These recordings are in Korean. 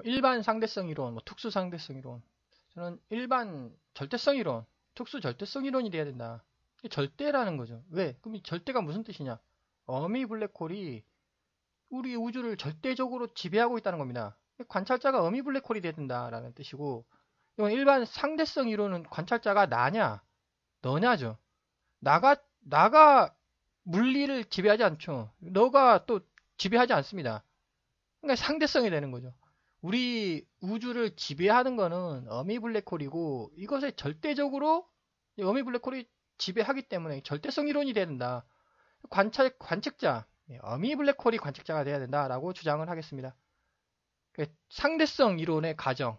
뭐 일반 상대성 이론, 뭐 특수 상대성 이론. 저는 일반 절대성 이론, 특수 절대성 이론이 돼야 된다. 절대라는 거죠. 왜? 그럼 이 절대가 무슨 뜻이냐? 어미 블랙홀이 우리 우주를 절대적으로 지배하고 있다는 겁니다. 관찰자가 어미 블랙홀이 돼야 된다라는 뜻이고, 이건 일반 상대성 이론은 관찰자가 나냐, 너냐죠. 나가, 나가 물리를 지배하지 않죠. 너가 또 지배하지 않습니다. 그러니까 상대성이 되는 거죠. 우리 우주를 지배하는 거는 어미 블랙홀이고 이것에 절대적으로 어미 블랙홀이 지배하기 때문에 절대성 이론이 된다. 관찰 관측자 예, 어미 블랙홀이 관측자가 돼야 된다라고 주장을 하겠습니다. 그 상대성 이론의 가정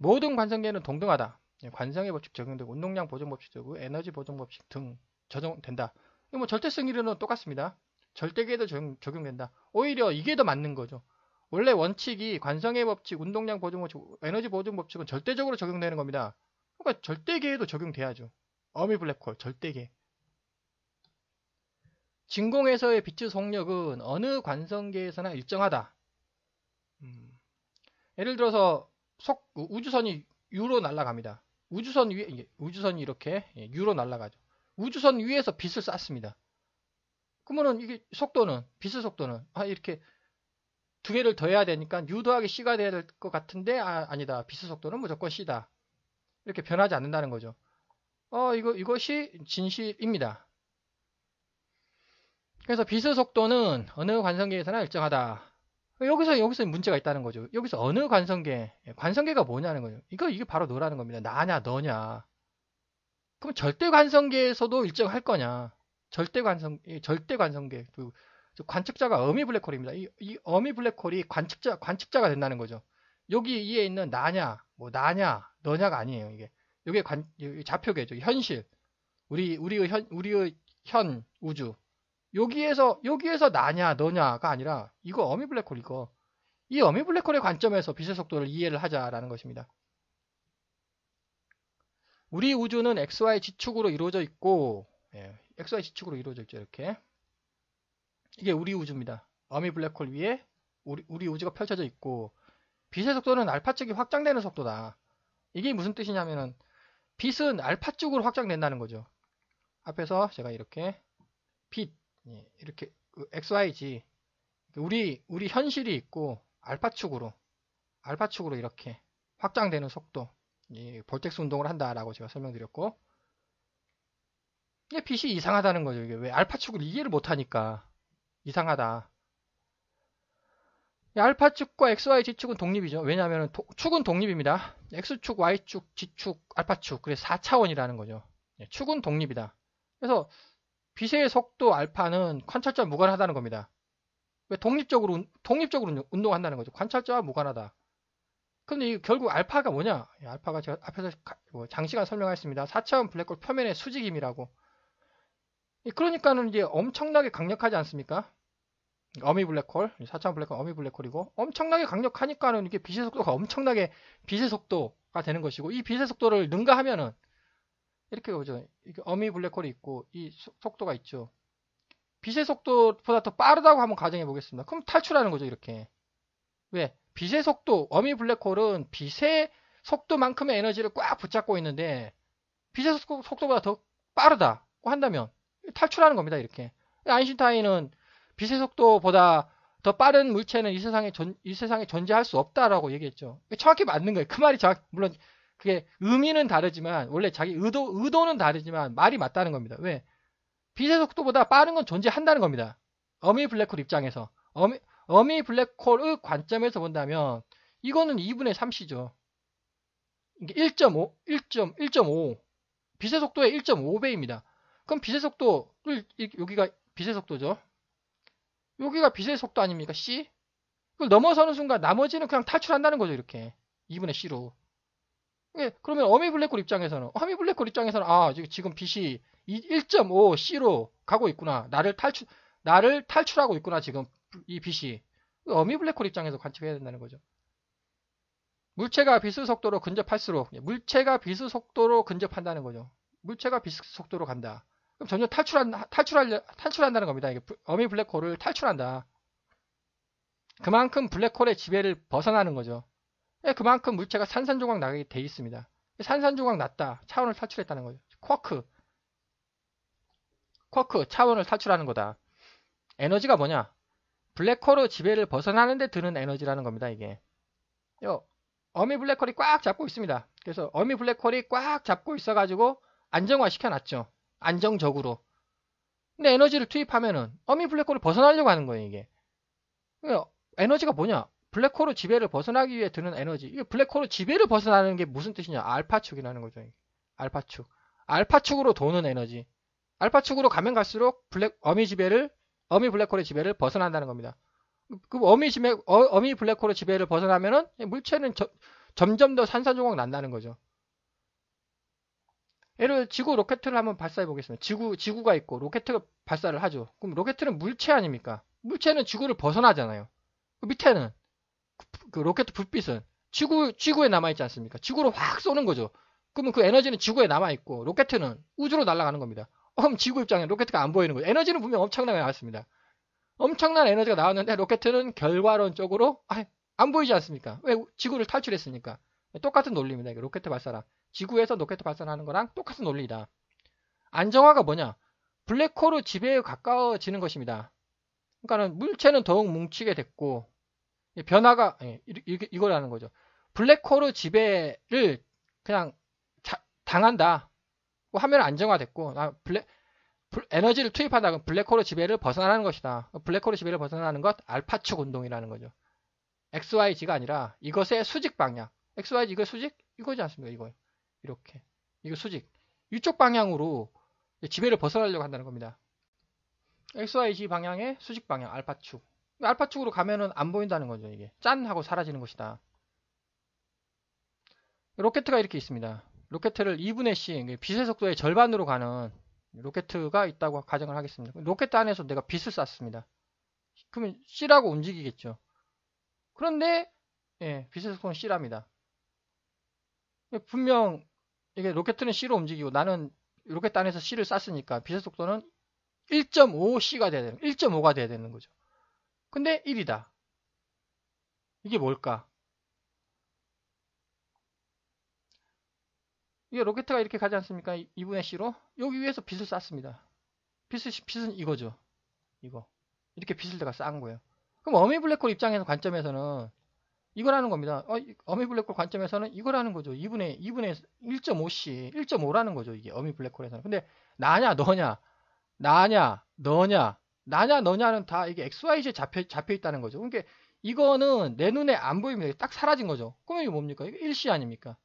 모든 관성계는 동등하다. 예, 관성의 법칙 적용되고 운동량 보존 법칙 적용, 에너지 보존 법칙 등 적용된다. 뭐 절대성 이론은 똑같습니다. 절대계에도 적용, 된다 오히려 이게 더 맞는 거죠. 원래 원칙이 관성의 법칙, 운동량 보존 법칙, 뭐 에너지 보존 법칙은 절대적으로 적용되는 겁니다. 그러니까 절대계에도 적용돼야죠. 어미 블랙홀, 절대계. 진공에서의 빛의 속력은 어느 관성계에서나 일정하다. 음, 예를 들어서 속, 우주선이 유로 날아갑니다. 우주선 위에 우주선이 이렇게 유로 예, 날아가죠. 우주선 위에서 빛을 쐈습니다. 그러면은 이게 속도는 빛의 속도는 아 이렇게 두 개를 더해야 되니까 유도하게 c가 돼야 될 것 같은데 아, 니다 비스 속도는 무조건 c다. 이렇게 변하지 않는다는 거죠. 어 이거 이것이 진실입니다. 그래서 비스 속도는 어느 관성계에서나 일정하다. 여기서 여기서 문제가 있다는 거죠. 여기서 어느 관성계, 관성계가 뭐냐는 거죠. 이거 이게 바로 너라는 겁니다. 나냐 너냐. 그럼 절대 관성계에서도 일정할 거냐? 절대 관성 절대 관성계 그 관측자가 어미 블랙홀입니다. 이, 이 어미 블랙홀이 관측자 관측자가 된다는 거죠. 여기 이에 있는 나냐, 뭐 나냐, 너냐가 아니에요. 이게 이게 관 좌표계죠. 현실 우리 우리의 현 우리의 현 우주 여기에서 여기에서 나냐 너냐가 아니라 이거 어미 블랙홀 이거 이 어미 블랙홀의 관점에서 빛의 속도를 이해를 하자라는 것입니다. 우리 우주는 XY 지축으로 이루어져 있고 예, XY 지축으로 이루어져 있죠 이렇게 이게 우리 우주입니다. 어미 블랙홀 위에 우리, 우리 우주가 펼쳐져 있고 빛의 속도는 알파 쪽이 확장되는 속도다. 이게 무슨 뜻이냐면은 빛은 알파 쪽으로 확장된다는 거죠. 앞에서 제가 이렇게 빛 예, 이렇게 XYG 그 우리 우리 현실이 있고 알파 축으로 알파 축으로 이렇게 확장되는 속도 이 예, 볼텍스 운동을 한다라고 제가 설명드렸고 이게 빛이 이상하다는 거죠. 이게 왜 알파 축을 이해를 못하니까 이상하다. 알파 축과 XY G축은 독립이죠. 왜냐하면 축은 독립입니다. X축, Y축, G축, 알파축. 그래서 4차원이라는 거죠. 예, 축은 독립이다. 그래서 빛의 속도 알파는 관찰자와 무관하다는 겁니다. 왜 독립적으로 독립적으로 운동한다는 거죠. 관찰자와 무관하다. 그런데 결국 알파가 뭐냐? 알파가 제가 앞에서 뭐 장시간 설명했습니다. 4차원 블랙홀 표면의 수직임이라고. 그러니까는 이제 엄청나게 강력하지 않습니까? 어미 블랙홀, 4차원 블랙홀 어미 블랙홀이고 엄청나게 강력하니까는 이게 빛의 속도가 엄청나게 빛의 속도가 되는 것이고 이 빛의 속도를 능가하면은 이렇게 오죠. 이게 어미 블랙홀이 있고 이 속도가 있죠. 빛의 속도보다 더 빠르다고 한번 가정해 보겠습니다. 그럼 탈출하는 거죠, 이렇게. 왜? 빛의 속도, 어미 블랙홀은 빛의 속도만큼의 에너지를 꽉 붙잡고 있는데 빛의 속도보다 더 빠르다고 한다면 탈출하는 겁니다, 이렇게. 아인슈타인은 빛의 속도보다 더 빠른 물체는 이 세상에 전, 이 세상에 존재할 수 없다라고 얘기했죠. 정확히 맞는 거예요. 그 말이 정확 물론 그게 의미는 다르지만 원래 자기 의도 의도는 다르지만 말이 맞다는 겁니다. 왜? 빛의 속도보다 빠른 건 존재한다는 겁니다. 어미 블랙홀 입장에서 어미, 어미 블랙홀의 관점에서 본다면 이거는 2분의 3시죠. 이게 1.5, 1 5 빛의 속도의 1.5배입니다. 그럼 빛의 속도를 여기가 빛의 속도죠. 여기가 빛의 속도 아닙니까? C? 그걸 넘어서는 순간 나머지는 그냥 탈출한다는 거죠, 이렇게. 2분의 C로. 예, 그러면 어미 블랙홀 입장에서는, 어미 블랙홀 입장에서는, 아, 지금 빛이 1.5 C로 가고 있구나. 나를 탈출, 나를 탈출하고 있구나, 지금 이 빛이. 그 어미 블랙홀 입장에서 관측해야 된다는 거죠. 물체가 빛의 속도로 근접할수록, 예, 물체가 빛의 속도로 근접한다는 거죠. 물체가 빛의 속도로 간다. 그럼 전혀 탈출한, 탈출할, 탈출한다는 겁니다. 이게 어미 블랙홀을 탈출한다. 그만큼 블랙홀의 지배를 벗어나는 거죠. 예, 그만큼 물체가 산산조각 나게 돼 있습니다. 산산조각 났다. 차원을 탈출했다는 거죠. 쿼크. 쿼크, 차원을 탈출하는 거다. 에너지가 뭐냐? 블랙홀의 지배를 벗어나는데 드는 에너지라는 겁니다, 이게. 요, 어미 블랙홀이 꽉 잡고 있습니다. 그래서 어미 블랙홀이 꽉 잡고 있어가지고 안정화시켜놨죠. 안정적으로. 근데 에너지를 투입하면은 어미 블랙홀을 벗어나려고 하는 거예요, 이게. 그러니까 에너지가 뭐냐? 블랙홀의 지배를 벗어나기 위해 드는 에너지. 이게 블랙홀의 지배를 벗어나는 게 무슨 뜻이냐? 알파축이라는 거죠. 알파축. 알파축으로 도는 에너지. 알파축으로 가면 갈수록 블랙 어미 지배를 어미 블랙홀의 지배를 벗어난다는 겁니다. 그 어미 지배 어, 미 블랙홀의 지배를 벗어나면은 물체는 저, 점점 더 산산조각 난다는 거죠. 예를 지구 로켓을 한번 발사해 보겠습니다. 지구 지구가 있고 로켓을 발사를 하죠. 그럼 로켓은 물체 아닙니까? 물체는 지구를 벗어나잖아요. 그 밑에는 그, 그 로켓 불빛은 지구 지구에 남아 있지 않습니까? 지구로 확 쏘는 거죠. 그러면 그 에너지는 지구에 남아 있고 로켓은 우주로 날아가는 겁니다. 그럼 지구 입장에 로켓가 안 보이는 거예요. 에너지는 분명 엄청나게 나왔습니다. 엄청난 에너지가 나왔는데 로켓은 결과론적으로 아, 안 보이지 않습니까? 왜 지구를 탈출했습니까 똑같은 논리입니다. 로켓 발사랑 지구에서 로켓 발사하는 거랑 똑같은 논리다. 안정화가 뭐냐? 블랙홀의 지배에 가까워지는 것입니다. 그러니까는 물체는 더욱 뭉치게 됐고 변화가 예, 이렇게 이거라는 거죠. 블랙홀의 지배를 그냥 자, 당한다. 뭐 하면 안정화됐고 아, 블랙 에너지를 투입하다 그블랙홀의 지배를 벗어나는 것이다. 블랙홀의 지배를 벗어나는 것 알파축 운동이라는 거죠. XYZ가 아니라 이것의 수직 방향. XYZ 이거 수직? 이거지 않습니까? 이거. 요 이렇게. 이거 수직. 이쪽 방향으로 지배를 벗어나려고 한다는 겁니다. XYZ 방향의 수직 방향, 알파축. 알파축으로 가면은 안 보인다는 거죠, 이게. 짠! 하고 사라지는 것이다. 로켓트가 이렇게 있습니다. 로켓트를 2분의 c, 그러니까 빛의 속도의 절반으로 가는 로켓트가 있다고 가정을 하겠습니다. 로켓 안에서 내가 빛을 쐈습니다. 그러면 C라고 움직이겠죠. 그런데 예, 빛의 속도는 C랍니다. 분명 이게 로켓은 C로 움직이고 나는 로켓 안에서 C를 쐈으니까 빛의 속도는 1.5C가 돼야 되는 1.5가 돼야 되는 거죠. 근데 1이다. 이게 뭘까? 이게 로켓가 이렇게 가지 않습니까? 2분의 C로 여기 위에서 빛을 쐈습니다. 빛을, 빛은 이거죠. 이거. 이렇게 빛을 내가 싼 거예요. 그럼 어미 블랙홀 입장에서 관점에서는 이거라는 겁니다. 어, 어미 블랙홀 관점에서는 이거라는 거죠. 2분의 2분의 1.5씨 1.5라는 거죠. 이게 어미 블랙홀에서는. 근데 나냐 너냐 나냐 너냐 나냐 너냐는 다 이게 x y z 잡혀, 잡혀 있다는 거죠. 그러니까 이거는 내 눈에 안 보입니다. 딱 사라진 거죠. 꿈이 뭡니까? 이게 일시 아닙니까?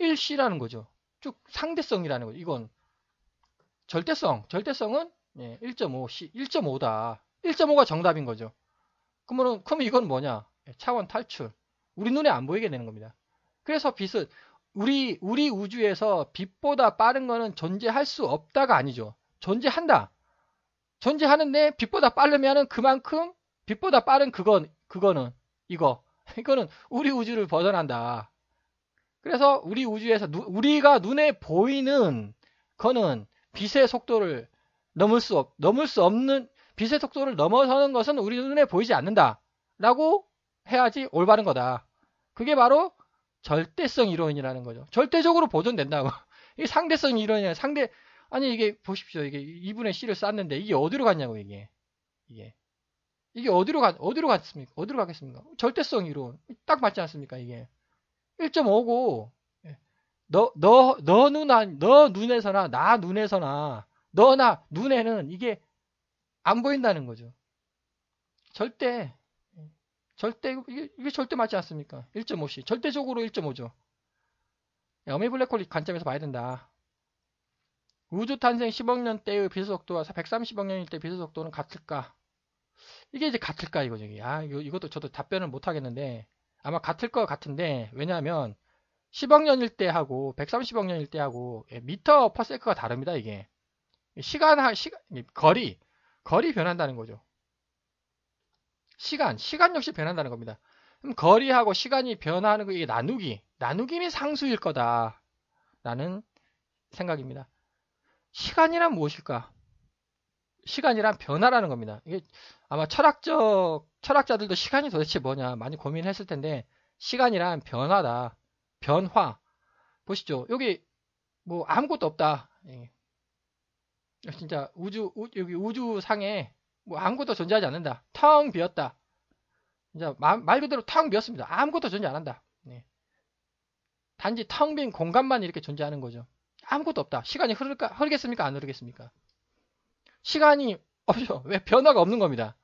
일시라는 거죠. 쭉 상대성이라는 거죠. 이건 절대성, 절대성은 1.5시 1.5다. 1.5가 정답인 거죠. 그러면 그럼 이건 뭐냐? 차원 탈출. 우리 눈에 안 보이게 되는 겁니다. 그래서 빛은 우리 우리 우주에서 빛보다 빠른 거는 존재할 수 없다가 아니죠. 존재한다. 존재하는데 빛보다 빠르면은 그만큼 빛보다 빠른 그건 그거는 이거 이거는 우리 우주를 벗어난다. 그래서 우리 우주에서 누, 우리가 눈에 보이는 거는 빛의 속도를 넘을 수 없, 넘을 수 없는 빛의 속도를 넘어서는 것은 우리 눈에 보이지 않는다. 라고 해야지 올바른 거다. 그게 바로 절대성 이론이라는 거죠. 절대적으로 보존된다고. 이 상대성 이론이야. 상대, 아니 이게 보십시오. 이게 2분의 C를 쌌는데 이게 어디로 갔냐고 이게. 이게. 이게 어디로 가, 어디로 갔습니까? 어디로 가겠습니까? 절대성 이론. 딱 맞지 않습니까? 이게. 1.5고, 예. 너, 너, 너 눈, 너 눈에서나, 나 눈에서나, 너나 눈에는 이게 안 보인다는 거죠. 절대 절대 이게 절대 맞지 않습니까? 1 5시 절대적으로 1.5죠. 어미 블랙홀 관점에서 봐야 된다. 우주 탄생 10억 년 때의 비의 속도와 130억 년일 때 빛의 속도는 같을까? 이게 이제 같을까 이거죠. 아, 이것도 저도 답변을 못 하겠는데 아마 같을 것 같은데 왜냐하면 10억 년일 때 하고 130억 년일 때 하고 예, 미터 퍼세크가 다릅니다 이게 시간 시 거리 거리 변한다는 거죠. 시간, 시간 역시 변한다는 겁니다. 그럼 거리하고 시간이 변하는 게 나누기, 나누기는 상수일 거다. 라는 생각입니다. 시간이란 무엇일까? 시간이란 변화라는 겁니다. 이게 아마 철학적, 철학자들도 시간이 도대체 뭐냐 많이 고민했을 텐데, 시간이란 변화다. 변화. 보시죠. 여기 뭐 아무것도 없다. 예. 아, 진짜 우주 우, 여기 우주상에 뭐 아무것도 존재하지 않는다. 텅 비었다. 진짜 마, 말 그대로 텅 비었습니다. 아무것도 존재 안 한다. 네. 단지 텅 빈 공간만 이렇게 존재하는 거죠. 아무것도 없다. 시간이 흐를까 흐르겠습니까? 안 흐르겠습니까? 시간이 없죠. 왜 변화가 없는 겁니다.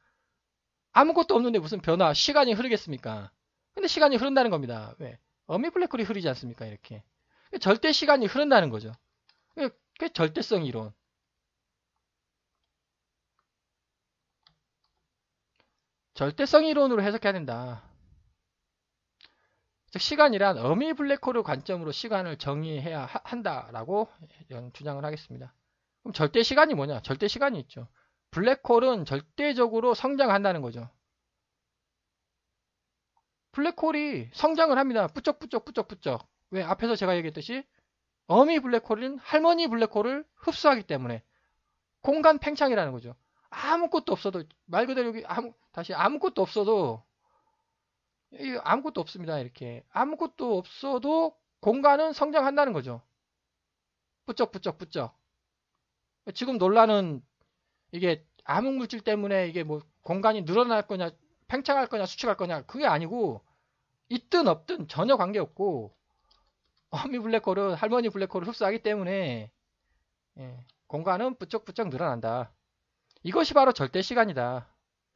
아무것도 없는데 무슨 변화, 시간이 흐르겠습니까? 근데 시간이 흐른다는 겁니다. 왜? 어미 블랙홀이 흐르지 않습니까? 이렇게. 절대 시간이 흐른다는 거죠. 절대성 이론. 절대성 이론으로 해석해야 된다. 즉 시간이란 어미 블랙홀의 관점으로 시간을 정의해야 하, 한다라고 주장을 하겠습니다. 그럼 절대 시간이 뭐냐? 절대 시간이 있죠. 블랙홀은 절대적으로 성장한다는 거죠. 블랙홀이 성장을 합니다. 뿌쩍뿌쩍 뿌쩍뿌쩍. 왜 앞에서 제가 얘기했듯이 어미 블랙홀은 할머니 블랙홀을 흡수하기 때문에 공간 팽창이라는 거죠. 아무것도 없어도 말 그대로 여기 아무 사실 아무것도 없어도 아무것도 없습니다. 이렇게 아무것도 없어도 공간은 성장한다는 거죠. 부쩍부쩍부쩍. 부쩍 지금 논란은 이게 암흑물질 때문에 이게 뭐 공간이 늘어날 거냐, 팽창할 거냐, 수축할 거냐 그게 아니고 있든 없든 전혀 관계없고 어미 블랙홀은 할머니 블랙홀을 흡수하기 때문에 예, 공간은 부쩍부쩍 늘어난다. 이것이 바로 절대 시간이다.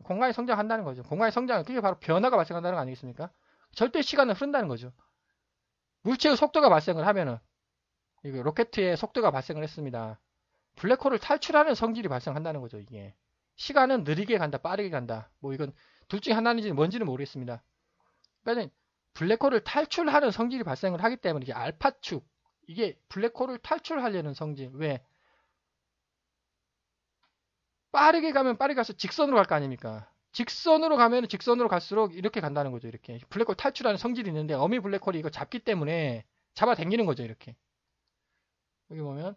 공간이 성장한다는 거죠. 공간이 성장, 은 그게 바로 변화가 발생한다는 거 아니겠습니까? 절대 시간은 흐른다는 거죠. 물체의 속도가 발생을 하면은, 이거 로켓의 속도가 발생을 했습니다. 블랙홀을 탈출하는 성질이 발생한다는 거죠, 이게. 시간은 느리게 간다, 빠르게 간다. 뭐 이건 둘 중에 하나인지 뭔지는 모르겠습니다. 그러니까 블랙홀을 탈출하는 성질이 발생을 하기 때문에 이게 알파축, 이게 블랙홀을 탈출하려는 성질. 왜? 빠르게 가면 빠르게 가서 직선으로 갈 거 아닙니까? 직선으로 가면 직선으로 갈수록 이렇게 간다는 거죠. 이렇게 블랙홀 탈출하는 성질이 있는데 어미 블랙홀이 이거 잡기 때문에 잡아당기는 거죠. 이렇게 여기 보면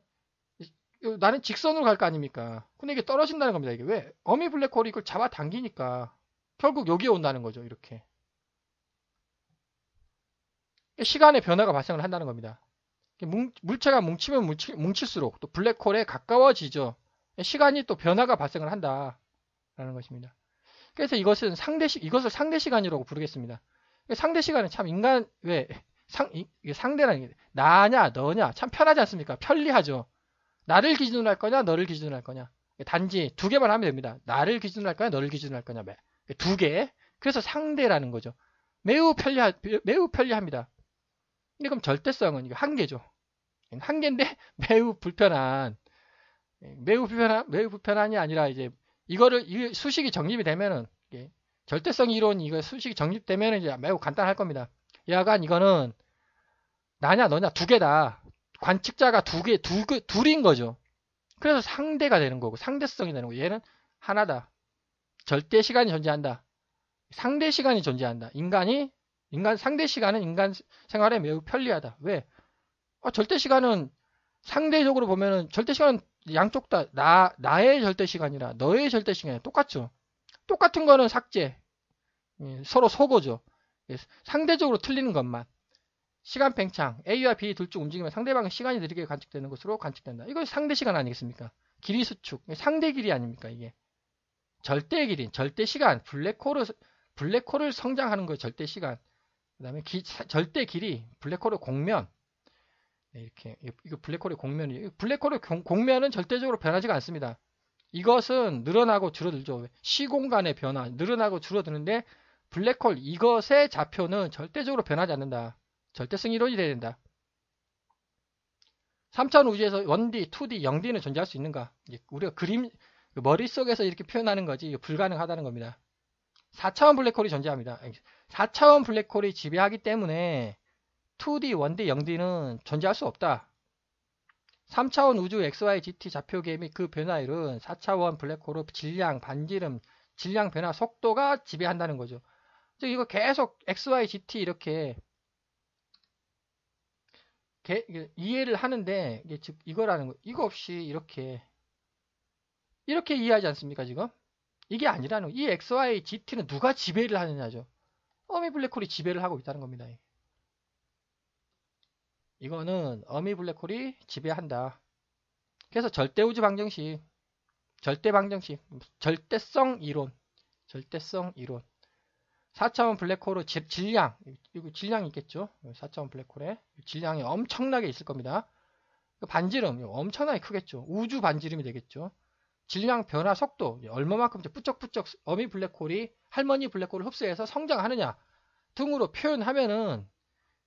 나는 직선으로 갈 거 아닙니까? 근데 이게 떨어진다는 겁니다. 이게 왜 어미 블랙홀이 이걸 잡아당기니까 결국 여기에 온다는 거죠. 이렇게 시간의 변화가 발생을 한다는 겁니다. 물체가 뭉치면 뭉치, 뭉칠수록 또 블랙홀에 가까워지죠. 시간이 또 변화가 발생을 한다라는 것입니다. 그래서 이것은 상대 시, 이것을 상대 시간이라고 부르겠습니다. 상대 시간은 참 인간 왜 상, 이게 상대라는 게 나냐 너냐 참 편하지 않습니까? 편리하죠. 나를 기준으로 할 거냐 너를 기준으로 할 거냐 단지 두 개만 하면 됩니다. 나를 기준으로 할 거냐 너를 기준으로 할 거냐 두 개. 그래서 상대라는 거죠. 매우 편리하 매우 편리합니다. 근데 그럼 절대성은 이게 한계죠한계인데 매우 불편한 예, 매우 불편한 매우 불편한이 아니라 이제 이거를 이 수식이 정립이 되면은 절대성 이론 이거 수식이 정립되면은 이제 매우 간단할 겁니다. 야간 이거는 나냐 너냐 두 개다. 관측자가 두 개, 두, 개, 둘인 거죠. 그래서 상대가 되는 거고, 상대성이 되는 거고, 얘는 하나다. 절대 시간이 존재한다. 상대 시간이 존재한다. 인간이, 인간, 상대 시간은 인간 생활에 매우 편리하다. 왜? 아, 절대 시간은 상대적으로 보면은 절대 시간은 양쪽 다 나, 나의 절대 시간이라 너의 절대 시간이 똑같죠. 똑같은 거는 삭제. 예, 서로 속어죠. 예, 상대적으로 틀리는 것만. 시간 팽창. A와 B 둘 중 움직이면 상대방의 시간이 느리게 관측되는 것으로 관측된다. 이건 상대 시간 아니겠습니까? 길이 수축. 상대 길이 아닙니까, 이게? 절대 길이, 절대 시간. 블랙홀을, 블랙홀을 성장하는 거 절대 시간. 그 다음에 절대 길이, 블랙홀의 공면. 네, 이렇게 이거 블랙홀의 공면이 블랙홀의 공면은 절대적으로 변하지가 않습니다. 이것은 늘어나고 줄어들죠. 시공간의 변화 늘어나고 줄어드는데 블랙홀 이것의 좌표는 절대적으로 변하지 않는다. 절대성 이론이 돼야 된다. 3차원 우주에서 1D, 2D, 0D는 존재할 수 있는가? 우리가 그림 그 머릿속에서 이렇게 표현하는 거지 불가능하다는 겁니다. 4차원 블랙홀이 존재합니다. 4차원 블랙홀이 지배하기 때문에 2D, 1D, 0D는 존재할 수 없다. 3차원 우주 XYGT 좌표 계획 및그 변화율은 4차원 블랙홀의 질량, 반지름, 질량 변화 속도가 지배한다는 거죠. 즉 이거 계속 XYGT 이렇게 개, 이해를 하는데 즉 이거라는 거 이거 없이 이렇게 이렇게 이해하지 않습니까 지금? 이게 아니라는 거. 이 XYGT는 누가 지배를 하느냐죠. 어미 블랙홀이 지배를 하고 있다는 겁니다. 이거는 어미 블랙홀이 지배한다. 그래서 절대 우주 방정식, 절대 방정식, 절대성 이론, 절대성 이론. 4차원 블랙홀의 지, 질량, 이거 질량이 있겠죠? 4차원 블랙홀에 질량이 엄청나게 있을 겁니다. 그 반지름, 엄청나게 크겠죠? 우주 반지름이 되겠죠? 질량 변화 속도, 얼마만큼 뿌쩍뿌쩍 어미 블랙홀이 할머니 블랙홀을 흡수해서 성장하느냐 등으로 표현하면은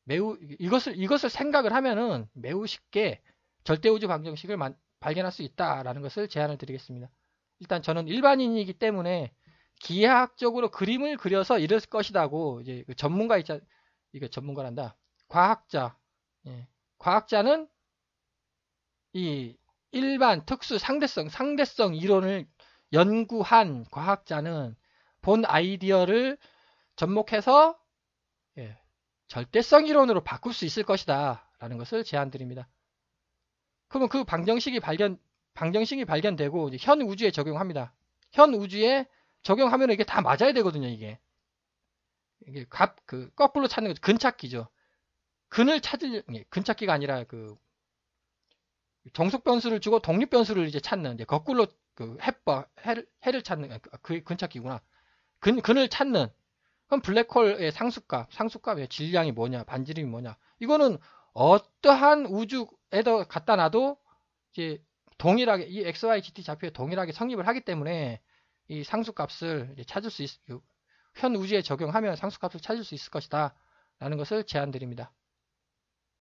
매우 이것을 이것을 생각을 하면은 매우 쉽게 절대 우주 방정식을 만, 발견할 수 있다라는 것을 제안을 드리겠습니다. 일단 저는 일반인이기 때문에 기하학적으로 그림을 그려서 이럴 것이다고 이제 그 전문가 있자 이거 전문가란다. 과학자. 예. 과학자는 이 일반 특수 상대성 상대성 이론을 연구한 과학자는 본 아이디어를 접목해서 예, 절대성 이론으로 바꿀 수 있을 것이다. 라는 것을 제안드립니다. 그러면 그 방정식이 발견, 방정식이 발견되고 현 우주에 적용합니다. 현 우주에 적용하면 이게 다 맞아야 되거든요, 이게. 이게 값, 그, 거꾸로 찾는 거죠. 근찾기죠. 근을 찾을, 예, 근찾기가 아니라 그, 정속 변수를 주고 독립 변수를 이제 찾는, 이제 거꾸로 그 해법, 해를, 해를 찾는, 아, 그 근찾기구나. 근, 근을 찾는 그럼 블랙홀의 예, 상수값, 상수값의 질량이 뭐냐, 반지름이 뭐냐. 이거는 어떠한 우주에도 갖다 놔도 이제 동일하게 이 XY, z, t 좌표에 동일하게 성립을 하기 때문에 이 상수값을 찾을 수 있, 현 우주에 적용하면 상수값을 찾을 수 있을 것이다. 라는 것을 제안드립니다.